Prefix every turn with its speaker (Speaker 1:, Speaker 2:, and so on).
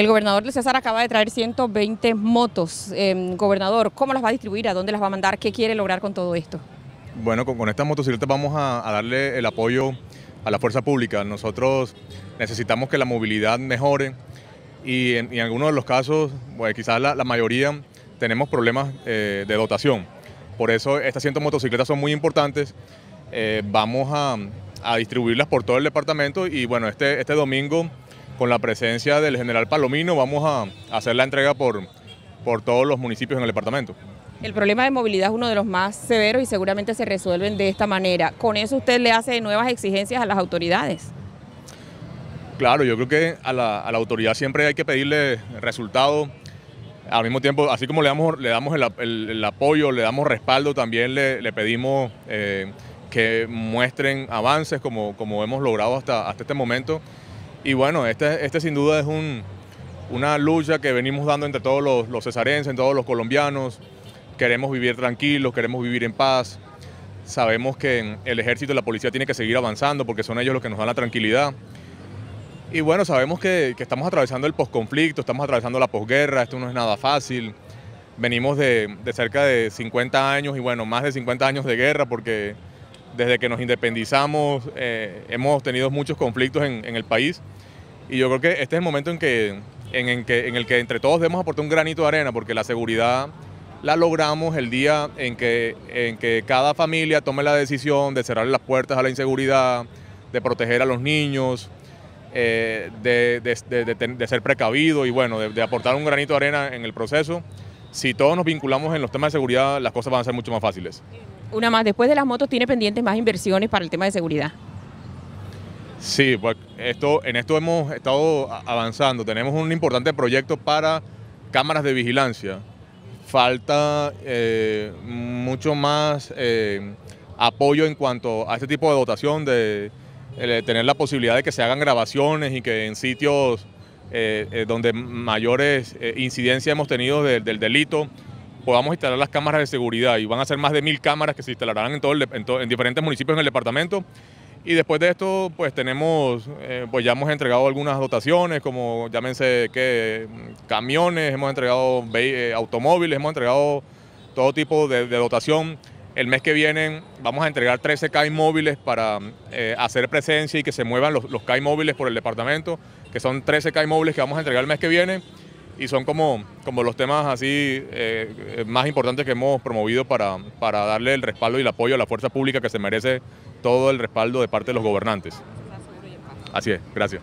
Speaker 1: El gobernador César acaba de traer 120 motos. Em, gobernador, ¿cómo las va a distribuir? ¿A dónde las va a mandar? ¿Qué quiere lograr con todo esto?
Speaker 2: Bueno, con, estas motocicletas vamos a, darle el apoyo a la fuerza pública. Nosotros necesitamos que la movilidad mejore y en, algunos de los casos, pues, quizás la, mayoría, tenemos problemas eh, de dotación. Por eso estas 100 motocicletas son muy importantes. Eh, vamos a, distribuirlas por todo el departamento y bueno, este, este domingo con la presencia del general Palomino vamos a hacer la entrega por, por todos los municipios en el departamento.
Speaker 1: El problema de movilidad es uno de los más severos y seguramente se resuelven de esta manera. ¿Con eso usted le hace nuevas exigencias a las autoridades?
Speaker 2: Claro, yo creo que a la, autoridad siempre hay que pedirle resultados. Al mismo tiempo, así como le damos, le damos el, apoyo, le damos respaldo, también le, pedimos eh, que muestren avances como, como hemos logrado hasta, hasta este momento. Y bueno, este, este sin duda es un, una lucha que venimos dando entre todos los, los entre todos los colombianos. Queremos vivir tranquilos, queremos vivir en paz. Sabemos que el ejército y la policía tienen que seguir avanzando porque son ellos los que nos dan la tranquilidad. Y bueno, sabemos que, que estamos atravesando el posconflicto, estamos atravesando la posguerra, esto no es nada fácil. Venimos de, de cerca de 50 años y bueno, más de 50 años de guerra porque desde que nos independizamos eh, hemos tenido muchos conflictos en, el país y yo creo que este es el momento en, que, en, el que entre todos debemos aportar un granito de arena porque la seguridad la logramos el día en que, en que cada familia tome la decisión de cerrar las puertas a la inseguridad, de proteger a los niños, eh, de, de, ser precavido y bueno, de aportar un granito de arena en el proceso si todos nos vinculamos en los temas de seguridad, las cosas van a ser mucho más fáciles.
Speaker 1: Una más, después de las motos, ¿tiene pendientes más inversiones para el tema de seguridad?
Speaker 2: Sí, pues esto, en esto hemos estado avanzando. Tenemos un importante proyecto para cámaras de vigilancia. Falta eh, mucho más eh, apoyo en cuanto a este tipo de dotación, de eh, tener la posibilidad de que se hagan grabaciones y que en sitios eh, eh, donde mayores eh, incidencias hemos tenido del delito, podamos instalar las cámaras de seguridad y van a ser más de mil cámaras que se instalarán en, todo en, diferentes municipios en el departamento. Y después de esto, pues tenemos, pues ya hemos entregado algunas dotaciones, como llámense que camiones, hemos entregado automóviles, hemos entregado todo tipo de dotación. El mes que viene vamos a entregar 13 CAI móviles para eh, hacer presencia y que se muevan los, los CAI móviles por el departamento, que son 13 CAI móviles que vamos a entregar el mes que viene y son como, como los temas así eh, más importantes que hemos promovido para darle el respaldo y el apoyo a la fuerza pública que se merece todo el respaldo de parte de los gobernantes. Así es, gracias.